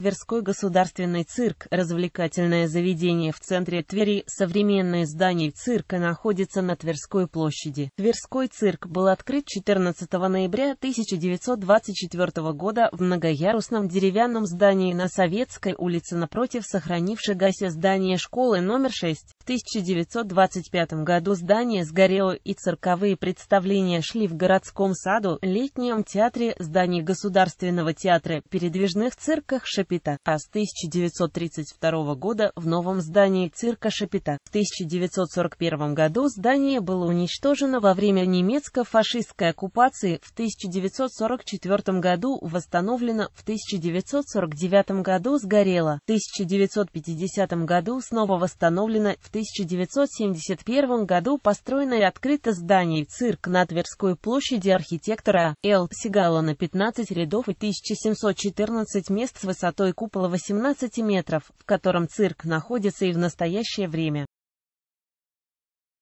Тверской государственный цирк – развлекательное заведение в центре Твери. Современное здание цирка находится на Тверской площади. Тверской цирк был открыт 14 ноября 1924 года в многоярусном деревянном здании на Советской улице напротив сохранившегося здания школы номер 6. В 1925 году здание сгорело и цирковые представления шли в городском саду, летнем театре, здании Государственного театра, передвижных цирках Шапира. Шапита, а с 1932 года в новом здании цирка Шапита. В 1941 году здание было уничтожено во время немецко-фашистской оккупации, в 1944 году восстановлено, в 1949 году сгорело, в 1950 году снова восстановлено, в 1971 году построено и открыто здание цирк на Тверской площади архитектора Л. Сигала на 15 рядов и 1714 мест с высотой высотой купола 18 метров, в котором цирк находится и в настоящее время.